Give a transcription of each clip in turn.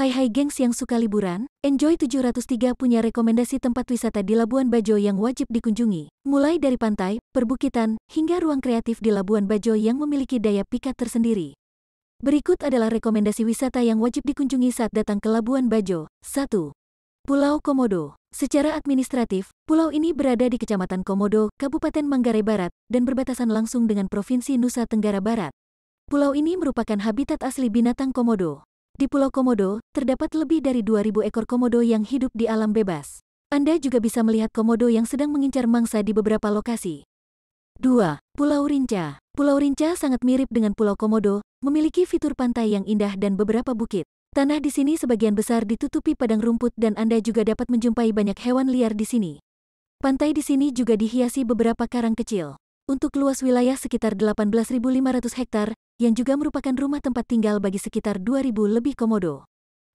Hai hai gengs yang suka liburan, Enjoy 703 punya rekomendasi tempat wisata di Labuan Bajo yang wajib dikunjungi. Mulai dari pantai, perbukitan, hingga ruang kreatif di Labuan Bajo yang memiliki daya pikat tersendiri. Berikut adalah rekomendasi wisata yang wajib dikunjungi saat datang ke Labuan Bajo. 1. Pulau Komodo. Secara administratif, pulau ini berada di Kecamatan Komodo, Kabupaten Manggarai Barat, dan berbatasan langsung dengan Provinsi Nusa Tenggara Barat. Pulau ini merupakan habitat asli binatang komodo. Di Pulau Komodo, terdapat lebih dari 2.000 ekor komodo yang hidup di alam bebas. Anda juga bisa melihat komodo yang sedang mengincar mangsa di beberapa lokasi. 2. Pulau Rinca Pulau Rinca sangat mirip dengan Pulau Komodo, memiliki fitur pantai yang indah dan beberapa bukit. Tanah di sini sebagian besar ditutupi padang rumput dan Anda juga dapat menjumpai banyak hewan liar di sini. Pantai di sini juga dihiasi beberapa karang kecil untuk luas wilayah sekitar 18.500 hektar, yang juga merupakan rumah tempat tinggal bagi sekitar 2.000 lebih komodo.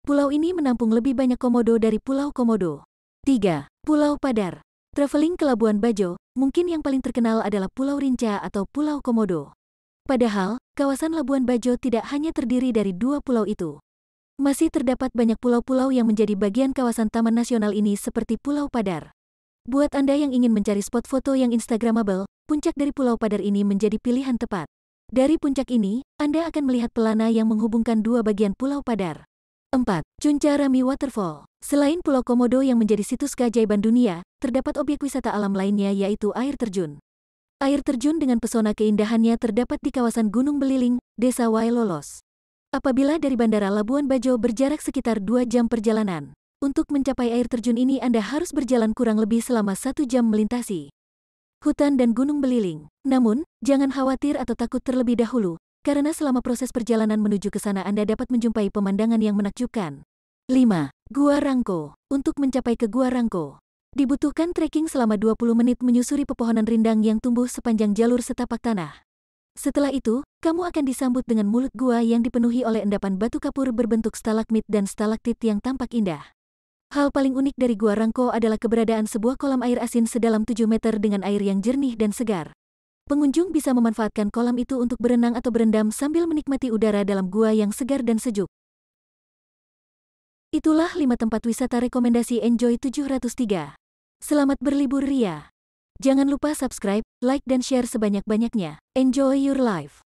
Pulau ini menampung lebih banyak komodo dari Pulau Komodo. 3. Pulau Padar Traveling ke Labuan Bajo, mungkin yang paling terkenal adalah Pulau Rinca atau Pulau Komodo. Padahal, kawasan Labuan Bajo tidak hanya terdiri dari dua pulau itu. Masih terdapat banyak pulau-pulau yang menjadi bagian kawasan Taman Nasional ini seperti Pulau Padar. Buat Anda yang ingin mencari spot foto yang instagramable, puncak dari Pulau Padar ini menjadi pilihan tepat. Dari puncak ini, Anda akan melihat pelana yang menghubungkan dua bagian Pulau Padar. 4. Cuncarami Waterfall Selain Pulau Komodo yang menjadi situs keajaiban dunia, terdapat objek wisata alam lainnya yaitu air terjun. Air terjun dengan pesona keindahannya terdapat di kawasan Gunung Beliling, Desa Wailolos. Apabila dari Bandara Labuan Bajo berjarak sekitar 2 jam perjalanan, untuk mencapai air terjun ini Anda harus berjalan kurang lebih selama satu jam melintasi hutan dan gunung beliling. Namun, jangan khawatir atau takut terlebih dahulu, karena selama proses perjalanan menuju ke sana Anda dapat menjumpai pemandangan yang menakjubkan. 5. Gua Rangko Untuk mencapai ke Gua Rangko, dibutuhkan trekking selama 20 menit menyusuri pepohonan rindang yang tumbuh sepanjang jalur setapak tanah. Setelah itu, kamu akan disambut dengan mulut gua yang dipenuhi oleh endapan batu kapur berbentuk stalagmit dan stalaktit yang tampak indah. Hal paling unik dari Gua Rangko adalah keberadaan sebuah kolam air asin sedalam 7 meter dengan air yang jernih dan segar. Pengunjung bisa memanfaatkan kolam itu untuk berenang atau berendam sambil menikmati udara dalam gua yang segar dan sejuk. Itulah 5 tempat wisata rekomendasi Enjoy 703. Selamat berlibur ria. Jangan lupa subscribe, like dan share sebanyak-banyaknya. Enjoy your life.